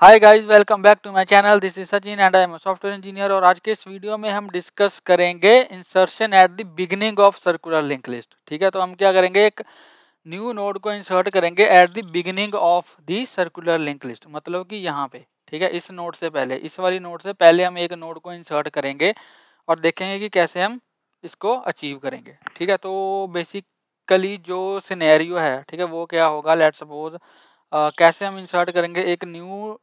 hi guys welcome back to my channel this is Sachin and I am software engineer और आज के इस video में हम डिस्कस करेंगे insertion at the beginning of circular link list ठीक है तो हम क्या करेंगे एक न्यू नोड को इंसर्ट करेंगे at the beginning of the circular link list मतलब कि यहाँ पे ठीक है इस नोट से पहले इस वाली नोट से पहले हम एक नोट को इंसर्ट करेंगे और देखेंगे कि कैसे हम इसको अचीव करेंगे ठीक है तो बेसिकली जो सिनेरियो है ठीक है वो क्या होगा लेट सपोज़ आ, कैसे हम इंसर्ट करेंगे एक न्यू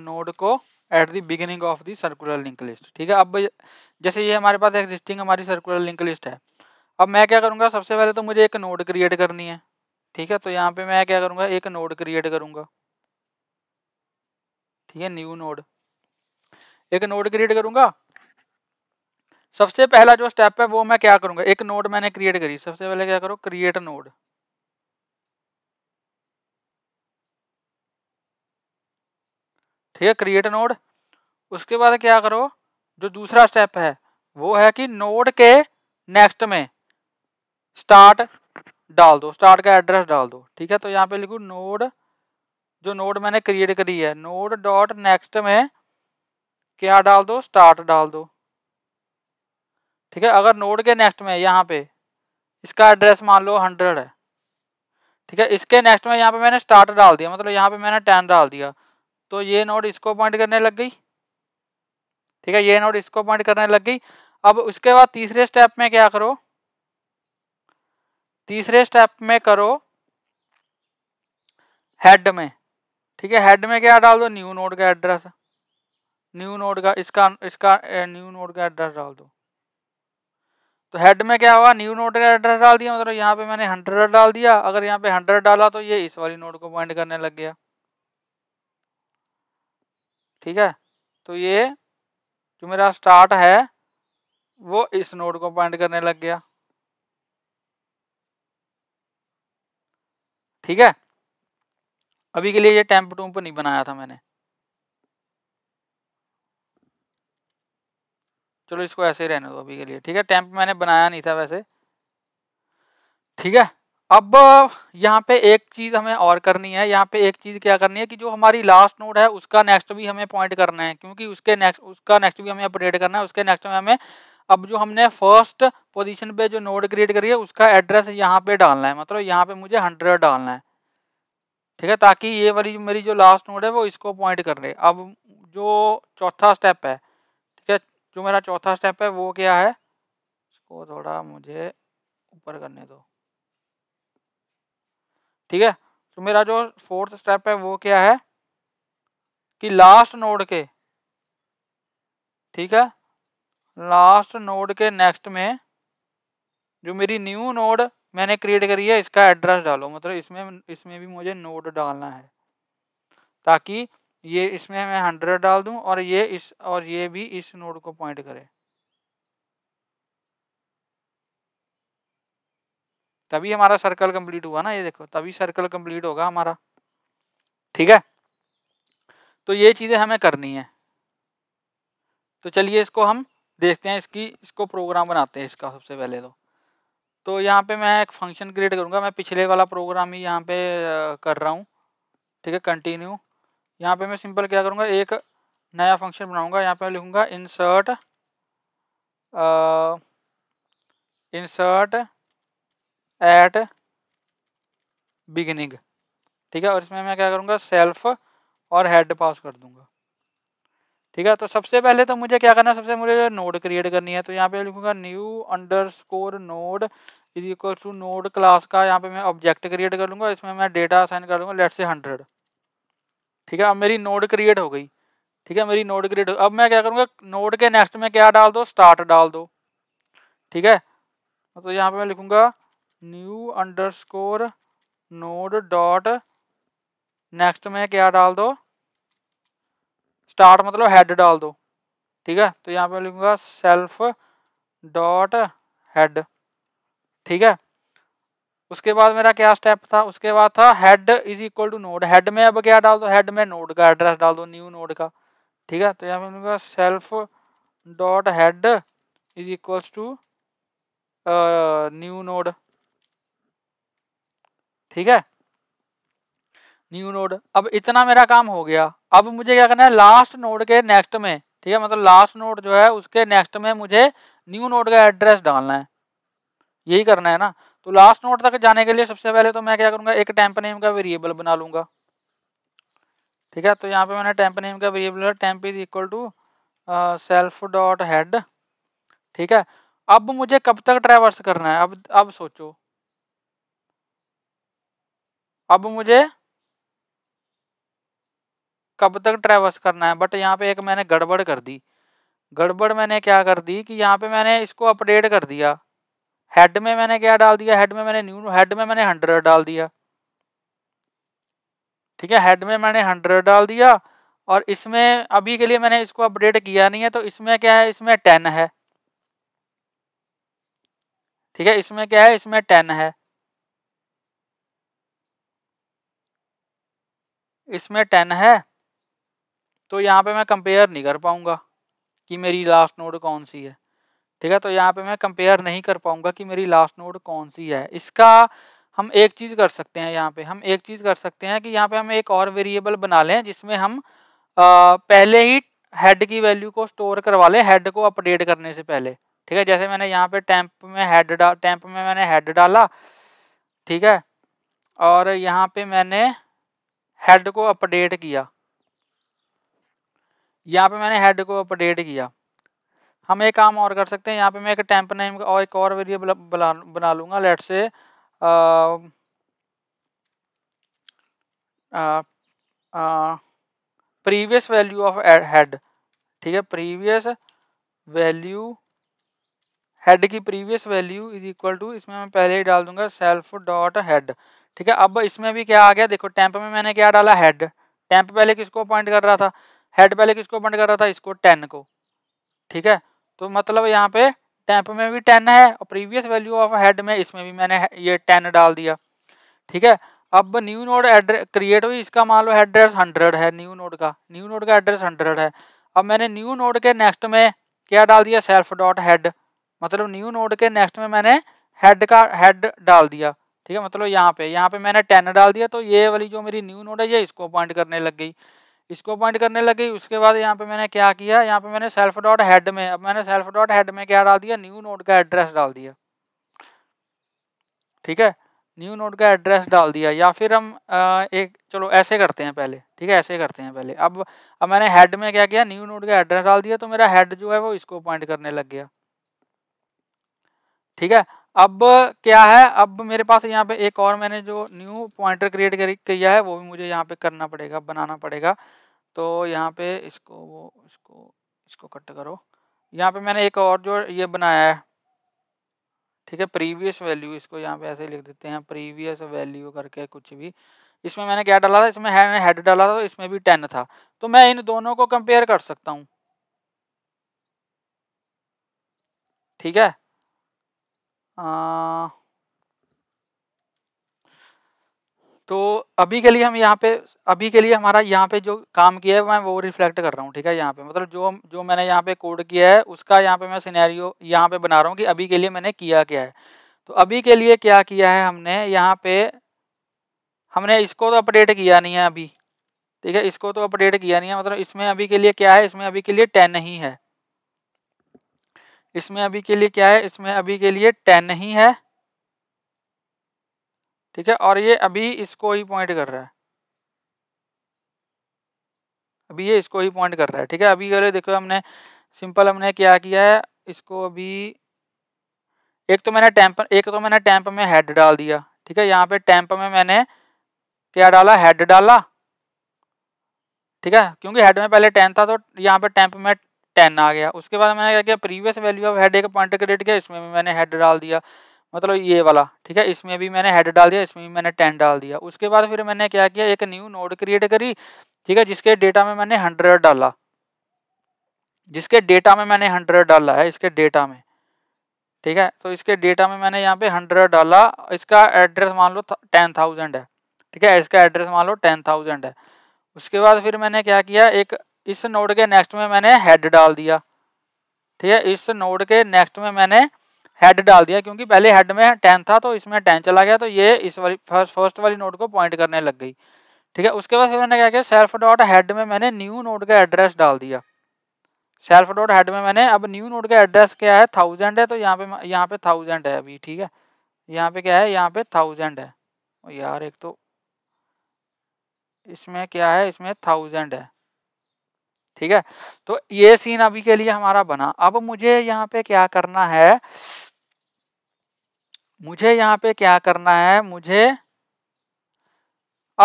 नोड को at the beginning of the circular link list ठीक है अब जैसे ये हमारे पास एग्जिस्टिंग हमारी सर्कुलर लिंक लिस्ट है अब मैं क्या करूँगा सबसे पहले तो मुझे एक नोड क्रिएट करनी है ठीक है तो यहाँ पे मैं क्या करूँगा एक नोड क्रिएट करूँगा ठीक है न्यू नोड एक नोड क्रिएट करूँगा सबसे पहला जो स्टेप है वो मैं क्या करूँगा एक नोड मैंने क्रिएट करी सबसे पहले क्या करो क्रिएट नोड ठीक है क्रिएट नोड उसके बाद क्या करो जो दूसरा स्टेप है वो है कि नोड के नेक्स्ट में स्टार्ट डाल दो स्टार्ट का एड्रेस डाल दो ठीक है तो यहाँ पे लिखो नोड जो नोड मैंने क्रिएट करी है नोड डॉट नेक्स्ट में क्या डाल दो स्टार्ट डाल दो ठीक है अगर नोड के नेक्स्ट में यहाँ पे इसका एड्रेस मान लो हंड्रेड है ठीक है इसके नेक्स्ट में यहाँ पे मैंने स्टार्ट डाल दिया मतलब यहाँ पे मैंने टेन डाल दिया तो ये नोड इसको पॉइंट करने लग गई ठीक है ये नोड इसको पॉइंट करने लग गई अब उसके बाद तीसरे स्टेप में क्या करो तीसरे स्टेप में करो हेड में ठीक है हेड में क्या डाल दो न्यू नोड का एड्रेस न्यू नोड का इसका इसका न्यू नोड का एड्रेस डाल दो तो हेड में क्या हुआ न्यू नोड का एड्रेस डाल दिया मतलब यहाँ पे मैंने हंड्रेड डाल दिया अगर यहाँ पे हंड्रेड डाला तो ये इस वाली नोड को पॉइंट करने लग गया ठीक है तो ये जो मेरा स्टार्ट है वो इस नोड को पॉइंट करने लग गया ठीक है अभी के लिए ये टेम्प टूम्प नहीं बनाया था मैंने चलो इसको ऐसे ही रहने दो अभी के लिए ठीक है टेम्प मैंने बनाया नहीं था वैसे ठीक है अब यहाँ पे एक चीज़ हमें और करनी है यहाँ पे एक चीज़ क्या करनी है कि जो हमारी लास्ट नोड है उसका नेक्स्ट भी हमें पॉइंट करना है क्योंकि उसके नेक्स्ट उसका नेक्स्ट भी हमें अपडेट करना है उसके नेक्स्ट में हमें अब जो हमने फर्स्ट पोजीशन पे जो नोड क्रिएट करी है उसका एड्रेस यहाँ पे डालना है मतलब यहाँ पे मुझे हंड्रेड डालना है ठीक है ताकि ये वाली मेरी जो लास्ट नोड है वो इसको पॉइंट कर ले अब जो चौथा स्टेप है ठीक है जो मेरा चौथा स्टेप है वो क्या है इसको थोड़ा मुझे ऊपर करने दो ठीक है तो मेरा जो फोर्थ स्टेप है वो क्या है कि लास्ट नोड के ठीक है लास्ट नोड के नेक्स्ट में जो मेरी न्यू नोड मैंने क्रिएट करी है इसका एड्रेस डालो मतलब इसमें इसमें भी मुझे नोड डालना है ताकि ये इसमें मैं हंड्रेड डाल दूं और ये इस और ये भी इस नोड को पॉइंट करे तभी हमारा सर्कल कंप्लीट हुआ ना ये देखो तभी सर्कल कंप्लीट होगा हमारा ठीक है तो ये चीज़ें हमें करनी है तो चलिए इसको हम देखते हैं इसकी इसको प्रोग्राम बनाते हैं इसका सबसे पहले तो तो यहाँ पे मैं एक फंक्शन क्रिएट करूँगा मैं पिछले वाला प्रोग्राम ही यहाँ पे कर रहा हूँ ठीक है कंटिन्यू यहाँ पे मैं सिंपल क्या करूँगा एक नया फंक्शन बनाऊँगा यहाँ पे मैं लिखूँगा इंसर्ट इंसर्ट एट बिगिनिंग ठीक है और इसमें मैं क्या करूँगा सेल्फ और हेड पास कर दूंगा ठीक है तो सबसे पहले तो मुझे क्या करना है सबसे मुझे नोड क्रिएट करनी है तो यहाँ पे लिखूंगा new underscore node is equal to node class का यहाँ पे मैं ऑब्जेक्ट क्रिएट कर लूँगा इसमें मैं डेटा असाइन कर दूँगा लेट से हंड्रेड ठीक है अब मेरी नोड क्रिएट हो गई ठीक है मेरी नोड क्रिएट अब मैं क्या करूँगा नोड के नेक्स्ट में क्या डाल दो स्टार्ट डाल दो ठीक है तो यहाँ पे मैं लिखूँगा new underscore node dot next में क्या डाल दो स्टार्ट मतलब हेड डाल दो ठीक है तो यहाँ पे लिखूंगा सेल्फ डॉट हेड ठीक है उसके बाद मेरा क्या स्टेप था उसके बाद था head is equal to node head में अब क्या डाल दो हेड में नोड का एड्रेस डाल दो न्यू नोड का ठीक है तो यहाँ पे लिखूंगा self dot head is equals to new node ठीक है न्यू नोड अब इतना मेरा काम हो गया अब मुझे क्या करना है लास्ट नोड के नेक्स्ट में ठीक है मतलब लास्ट नोड जो है उसके नेक्स्ट में मुझे न्यू नोड का एड्रेस डालना है यही करना है ना तो लास्ट नोड तक जाने के लिए सबसे पहले तो मैं क्या करूँगा एक टेम्प नेम का वेरिएबल बना लूँगा ठीक है तो यहाँ पे मैंने टेम्प नेम का variable temp is equal to self dot head ठीक है अब मुझे कब तक ट्रैवर्स करना है अब अब सोचो अब मुझे कब तक ट्रेवल्स करना है बट यहाँ पे एक मैंने गड़बड़ कर दी गड़बड़ मैंने क्या कर दी कि यहाँ पे मैंने इसको अपडेट कर दिया हेड में मैंने क्या डाल दिया हेड में मैंने न्यू हेड में मैंने हंड्रेड डाल दिया ठीक है हेड में मैंने हंड्रेड डाल दिया और इसमें अभी के लिए मैंने इसको अपडेट किया नहीं है तो इसमें क्या है इसमें टेन है ठीक है इसमें क्या है इसमें टेन है इसमें टेन है तो यहाँ पे मैं कंपेयर नहीं कर पाऊँगा कि मेरी लास्ट नोड कौन सी है ठीक है तो यहाँ पे मैं कंपेयर नहीं कर पाऊँगा कि मेरी लास्ट नोड कौन सी है इसका हम एक चीज़ कर सकते हैं यहाँ पे हम एक चीज़ कर सकते हैं कि यहाँ पे हम एक और वेरिएबल बना लें जिसमें हम आ, पहले ही हेड की वैल्यू को स्टोर करवा लें हेड को अपडेट करने से पहले ठीक है जैसे मैंने यहाँ पे टैंप में हेड डा टैंप में मैंने हेड डाला ठीक है और यहाँ पे मैंने हेड को अपडेट किया यहाँ पे मैंने हेड को अपडेट किया हम एक काम और कर सकते हैं यहाँ पे मैं एक टेम्प नेम और एक और वेरिएबल बना बना लूँगा लेट से प्रीवियस वैल्यू ऑफ हेड ठीक है प्रीवियस वैल्यू हेड की previous value is equal to इसमें मैं पहले ही डाल दूंगा सेल्फ डॉट हेड ठीक है अब इसमें भी क्या आ गया देखो टेम्प में मैंने क्या डाला हेड टेम्प पहले किसको अपॉइंट कर रहा था हेड पहले किसको अपॉइंट कर रहा था इसको टेन को ठीक है तो मतलब यहाँ पे टेम्प में भी टेन है और प्रीवियस वैल्यू ऑफ हेड में इसमें भी मैंने ये टेन डाल दिया ठीक है अब न्यू नोड एड्रेस क्रिएट हुई इसका मान लो एड्रेस हंड्रेड है न्यू नोड का न्यू नोड का एड्रेस हंड्रेड है अब मैंने न्यू नोड के नेक्स्ट में क्या डाल दिया सेल्फ डॉट हेड मतलब न्यू नोड के नेक्स्ट में मैंने हेड का हेड डाल दिया ठीक है मतलब यहाँ पे यहाँ पे मैंने टेन डाल दिया तो ये वाली जो मेरी न्यू नोड है ये इसको अपॉइंट करने लग गई इसको अपॉइंट करने लग गई उसके बाद यहाँ पे मैंने क्या किया यहाँ पे मैंने सेल्फ डॉट हेड में अब मैंने सेल्फ डॉट हेड में क्या डाल दिया न्यू नोड का एड्रेस डाल दिया ठीक है न्यू नोड का एड्रेस डाल दिया या फिर हम आ, एक चलो ऐसे करते हैं पहले ठीक है ऐसे करते हैं पहले अब अब मैंने हेड में क्या किया न्यू नोड का एड्रेस डाल दिया तो मेरा हेड जो है वो इसको अपॉइंट करने लग गया ठीक है अब क्या है अब मेरे पास यहाँ पे एक और मैंने जो न्यू पॉइंटर क्रिएट किया है वो भी मुझे यहाँ पे करना पड़ेगा बनाना पड़ेगा तो यहाँ पे इसको वो इसको इसको कट करो यहाँ पे मैंने एक और जो ये बनाया है ठीक है प्रीवियस वैल्यू इसको यहाँ पे ऐसे लिख देते हैं प्रीवियस वैल्यू करके कुछ भी इसमें मैंने क्या डाला था इसमें मैंने हेड डाला था तो इसमें भी टेन था तो मैं इन दोनों को कंपेयर कर सकता हूँ ठीक है तो अभी के लिए हम यहाँ पे अभी के लिए हमारा यहाँ पे जो काम किया है मैं वो रिफ्लेक्ट कर रहा हूँ ठीक है यहाँ पे मतलब जो जो मैंने यहाँ पे कोड किया है उसका यहाँ पे मैं सिनेरियो यहाँ पे बना रहा हूँ कि अभी के लिए मैंने किया क्या है तो अभी के लिए क्या किया है हमने यहाँ पे हमने इसको तो अपडेट किया नहीं है अभी ठीक है इसको तो अपडेट किया नहीं है मतलब इसमें अभी के लिए क्या है इसमें अभी के लिए टेन ही है इसमें अभी के लिए क्या है इसमें अभी के लिए टेन ही है ठीक है और ये अभी इसको ही पॉइंट कर रहा है अभी ये इसको ही पॉइंट कर रहा है ठीक है अभी अगर देखो हमने सिंपल हमने क्या किया है इसको अभी एक तो मैंने टैंप एक तो मैंने टैंप में हेड डाल दिया ठीक है यहाँ पे टैंप में मैंने क्या डाला हेड डाला ठीक है क्योंकि हेड में पहले टेन था तो यहाँ पे टैंप में टेन आ गया उसके बाद मैंने क्या किया प्रीवियस वैल्यू ऑफ हेड एक पॉइंट क्रिएट किया इसमें भी मैंने हेड डाल दिया मतलब ये वाला ठीक है इसमें भी मैंने हेड डाल दिया इसमें भी मैंने टेन डाल दिया उसके बाद फिर मैंने क्या किया एक न्यू नोड क्रिएट करी ठीक है जिसके डेटा में मैंने हंड्रेड डाला जिसके डेटा में मैंने हंड्रेड डाला है इसके डेटा में ठीक है तो इसके डेटा में मैंने यहाँ पे हंड्रेड डाला इसका एड्रेस मान लो टेन थाउजेंड है ठीक है इसका एड्रेस मान लो टेन थाउजेंड है उसके बाद फिर मैंने क्या किया एक इस नोड के नेक्स्ट में मैंने हेड डाल दिया ठीक है इस नोड के नेक्स्ट में मैंने हेड डाल दिया क्योंकि पहले हेड में टेन था तो इसमें टेन चला गया तो ये इस वाली फर्स्ट फर्स्ट वाली नोड को पॉइंट करने लग गई ठीक है उसके बाद फिर मैंने क्या किया सेल्फ डॉट हेड में मैंने न्यू नोड का एड्रेस डाल दिया सेल्फ डॉट हेड में मैंने अब न्यू नोड का एड्रेस क्या है थाउजेंड है तो यहाँ पे यहाँ पे थाउजेंड है अभी ठीक है यहाँ पे क्या है यहाँ पे थाउजेंड है यार एक तो इसमें क्या है इसमें थाउजेंड है ठीक है तो ये सीन अभी के लिए हमारा बना अब मुझे यहाँ पे क्या करना है मुझे यहाँ पे क्या करना है मुझे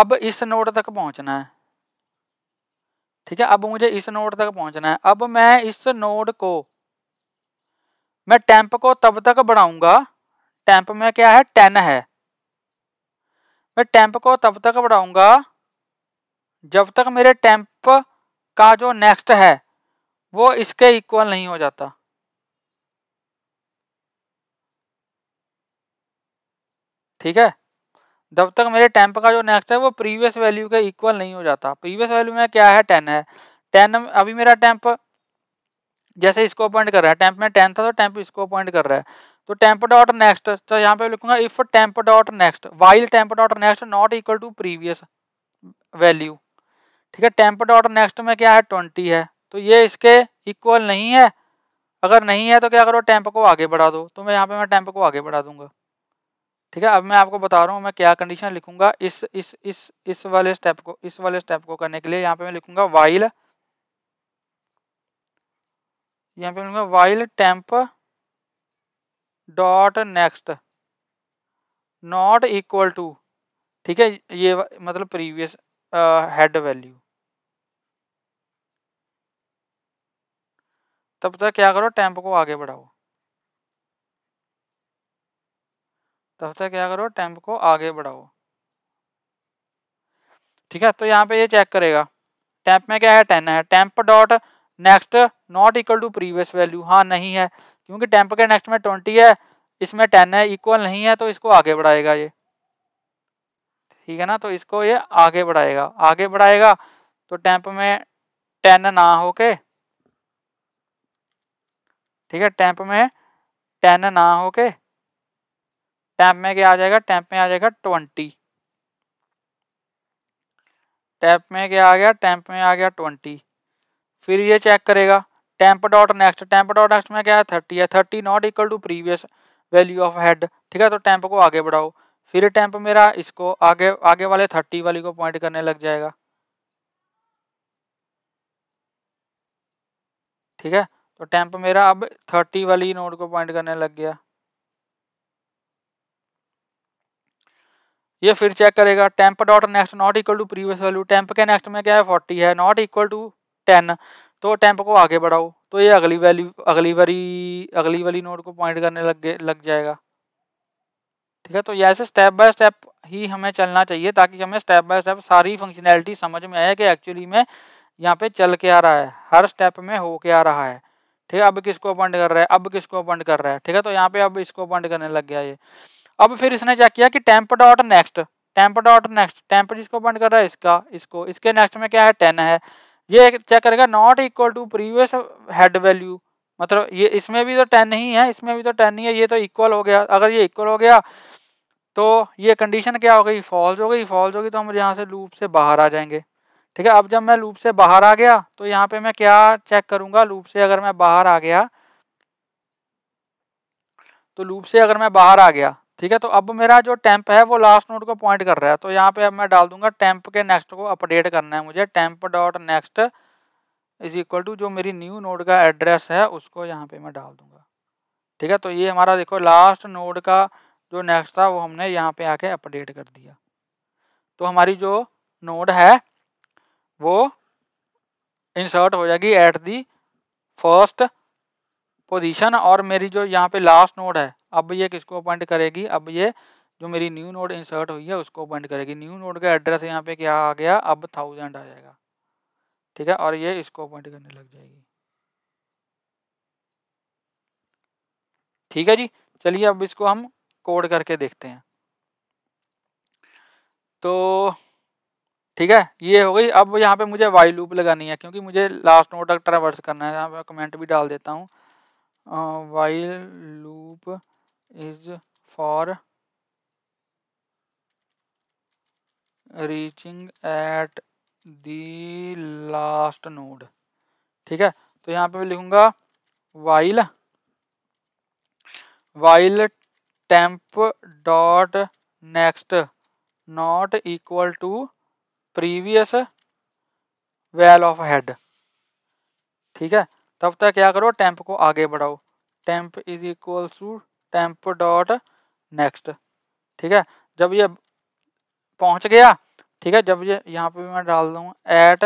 अब इस नोड तक पहुंचना है ठीक है अब मुझे इस नोड तक पहुंचना है अब मैं इस नोड को मैं टेम्प को तब तक बढ़ाऊंगा टैंप में क्या है टेन है मैं टेम्प को तब तक बढ़ाऊंगा जब तक मेरे टैंप का जो नेक्स्ट है वो इसके इक्वल नहीं हो जाता ठीक है जब तक मेरे टेम्प का जो नेक्स्ट है वो प्रीवियस वैल्यू के इक्वल नहीं हो जाता प्रीवियस वैल्यू में क्या है टेन है टेन अभी मेरा टेम्प जैसे इसको अपॉइंट कर रहा है टेम्प में टेन था तो टेम्प इसको अपॉइंट कर रहा है तो टेम्प डॉट नेक्स्ट तो यहाँ पे लिखूंगा if temp dot next while temp dot next not equal to previous value ठीक है टेम्प डॉट नेक्स्ट में क्या है ट्वेंटी है तो ये इसके इक्वल नहीं है अगर नहीं है तो क्या करो टेम्प को आगे बढ़ा दो तो मैं यहाँ पे मैं टेम्प को आगे बढ़ा दूंगा ठीक है अब मैं आपको बता रहा हूँ मैं क्या कंडीशन लिखूंगा इस इस इस इस वाले स्टेप को इस वाले स्टेप को करने के लिए यहाँ पे मैं लिखूंगा वाइल यहाँ पे लिखूंगा while temp dot next not equal to ठीक है ये मतलब प्रीवियस हेड वैल्यू तब तक तो क्या करो टेम्प को आगे बढ़ाओ तब तक तो क्या करो टेम्प को आगे बढ़ाओ ठीक है तो यहाँ पे ये चेक करेगा टेम्प में क्या है टेन है temp dot next not equal to previous value हाँ नहीं है क्योंकि टेम्प के नेक्स्ट में ट्वेंटी है इसमें टेन है इक्वल नहीं है तो इसको आगे बढ़ाएगा ये ठीक है ना तो इसको ये आगे बढ़ाएगा आगे बढ़ाएगा तो टेम्प में टेन ना होके ठीक है टेम्प में टेन ना होके टैंप में क्या आ जाएगा टैंप में आ जाएगा ट्वेंटी टैंप में क्या आ गया टैंप में आ गया ट्वेंटी फिर ये चेक करेगा temp dot next temp dot next में क्या है थर्टी है thirty not equal to previous value of head ठीक है तो टैंप को आगे बढ़ाओ फिर टैंप मेरा इसको आगे आगे वाले थर्टी वाली को पॉइंट करने लग जाएगा ठीक है तो टेम्प मेरा अब थर्टी वाली नोड को पॉइंट करने लग गया ये फिर चेक करेगा temp dot next not equal to previous value temp के नेक्स्ट में क्या है फोर्टी है नॉट इक्वल टू टेन तो टेम्प को आगे बढ़ाओ तो ये अगली वैल्यू अगली वाली अगली वाली नोट को पॉइंट करने लग लग जाएगा ठीक है तो ऐसे स्टेप बाय स्टेप ही हमें चलना चाहिए ताकि हमें स्टेप बाय स्टेप सारी फंक्शनैलिटी समझ में आए कि एक्चुअली में यहाँ पे चल के आ रहा है हर स्टेप में हो के आ रहा है ठीक है अब किसको अपॉइंट कर रहा है अब किसको अपॉइंट कर रहा है ठीक है तो यहाँ पे अब इसको अपॉइंट करने लग गया ये अब फिर इसने चेक किया कि temp dot next temp dot next temp जिसको अपॉइंट कर रहा है इसका इसको इसके नेक्स्ट में क्या है टेन है ये चेक करेगा not equal to previous head value मतलब ये इसमें भी तो टेन ही है इसमें भी तो टेन ही है ये तो इक्वल हो गया अगर ये इक्वल हो गया तो ये कंडीशन क्या हो गई फॉल्स हो गई फॉल्स होगी तो हम यहाँ से लूप से बाहर आ जाएंगे ठीक है अब जब मैं लूप से बाहर आ गया तो यहाँ पे मैं क्या चेक करूंगा लूप से अगर मैं बाहर आ गया तो लूप से अगर मैं बाहर आ गया ठीक है तो अब मेरा जो टेम्प है वो लास्ट नोट को पॉइंट कर रहा है तो यहाँ पे अब मैं डाल दूंगा टेम्प के नेक्स्ट को अपडेट करना है मुझे temp dot next is equal to जो मेरी न्यू नोड का एड्रेस है उसको यहाँ पे मैं डाल दूंगा ठीक है तो ये हमारा देखो लास्ट नोड का जो नेक्स्ट था वो हमने यहाँ पे आके अपडेट कर दिया तो हमारी जो नोड है वो इंसर्ट हो जाएगी एट दी फर्स्ट पोजीशन और मेरी जो यहाँ पे लास्ट नोड है अब ये किसको अपॉइंट करेगी अब ये जो मेरी न्यू नोड इंसर्ट हुई है उसको अपॉइंट करेगी न्यू नोड का एड्रेस यहाँ पे क्या आ गया अब थाउजेंड आ जाएगा ठीक है और ये इसको अपॉइंट करने लग जाएगी ठीक है जी चलिए अब इसको हम कोड करके देखते हैं तो ठीक है ये हो गई अब यहाँ पे मुझे वाई लूप लगानी है क्योंकि मुझे लास्ट नोट तक ट्रावर्स करना है यहाँ पे कमेंट भी डाल देता हूँ while loop is for reaching at the last node ठीक है तो यहाँ पे मैं लिखूंगा while while temp dot next not equal to previous val of head ठीक है तब तक क्या करो टेम्प को आगे बढ़ाओ temp is equal to temp dot next ठीक है जब ये पहुंच गया ठीक है जब ये यहाँ पे मैं डाल दूँ at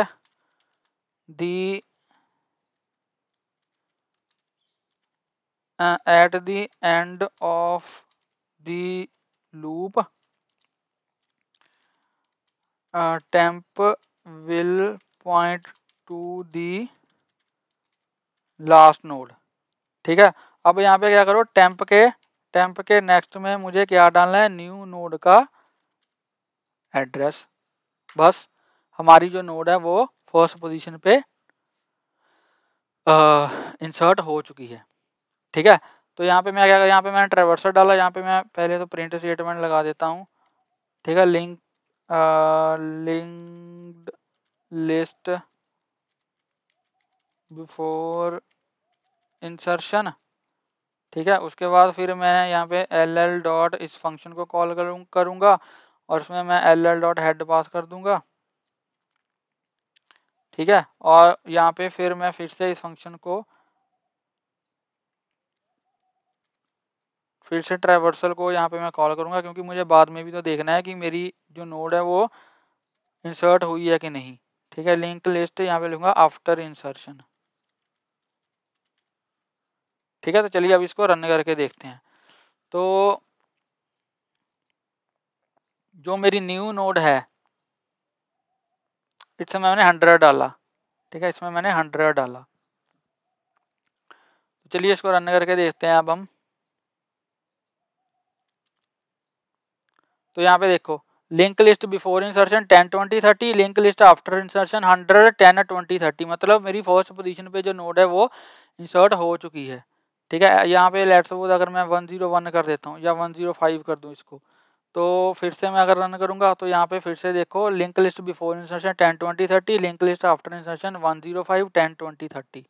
the at the end of the loop temp temp will point to the last node ठीक है अब यहाँ पे क्या करो टेम्प के टेम्प के नेक्स्ट में मुझे क्या डालना है न्यू नोड का एड्रेस बस हमारी जो नोड है वो फर्स्ट पोजीशन पे इंसर्ट हो चुकी है ठीक है तो यहाँ पे मैं क्या यहाँ पे मैंने ट्रेवर्सर डाला यहाँ पे मैं पहले तो प्रिंट स्टेटमेंट लगा देता हूँ ठीक है link linked list before insertion ठीक है उसके बाद फिर मैं यहाँ पे एल एल डॉट इस फंक्शन को कॉल करूँ करूँगा और उसमें मैं L L dot head pass कर दूँगा ठीक है और यहाँ पे फिर मैं फिर से इस फंक्शन को फिर से ट्राइवर्सल को यहाँ पे मैं कॉल करूँगा क्योंकि मुझे बाद में भी तो देखना है कि मेरी जो नोड है वो इंसर्ट हुई है कि नहीं ठीक है लिंक लिस्ट यहाँ पे लूँगा आफ्टर इंसर्शन ठीक है तो चलिए अब इसको रन करके देखते हैं तो जो मेरी न्यू नोड है इसमें मैंने हंड्रेड डाला ठीक है इसमें मैंने हंड्रेड डाला तो चलिए इसको रन करके देखते हैं अब हम तो यहाँ पे देखो link list before insertion ten twenty thirty link list after insertion hundred ten twenty thirty मतलब मेरी फर्स्ट पोजीशन पे जो नोड है वो इंसर्ट हो चुकी है ठीक है यहाँ पे लेट सपोज अगर मैं वन जीरो वन कर देता हूँ या वन जीरो फाइव कर दूँ इसको तो फिर से मैं अगर रन करूँगा तो यहाँ पे फिर से देखो link list before insertion ten twenty thirty link list after insertion one zero five ten twenty thirty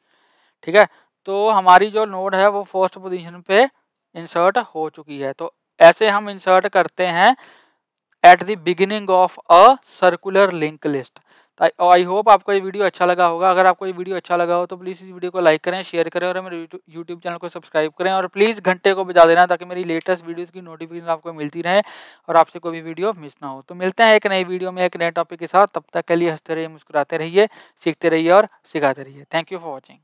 ठीक है तो हमारी जो नोड है वो फर्स्ट पोजिशन पे इंसर्ट हो चुकी है तो ऐसे हम इंसर्ट करते हैं at the beginning of a circular link list I hope आपको ये वीडियो अच्छा लगा होगा अगर आपको ये वीडियो अच्छा लगा हो तो प्लीज़ इस वीडियो को लाइक करें शेयर करें और मेरे यूट्यूब चैनल को सब्सक्राइब करें और प्लीज़ घंटे को बजा देना ताकि मेरी लेटेस्ट वीडियोज़ की नोटिफिकेशन आपको मिलती रहे और आपसे कोई भी वीडियो मिस ना हो तो मिलते हैं एक नई वीडियो में एक नए टॉपिक के साथ तब तक के लिए हंसते रहिए मुस्कुराते रहिए सीखते रहिए और सिखाते रहिए थैंक यू फॉर वॉचिंग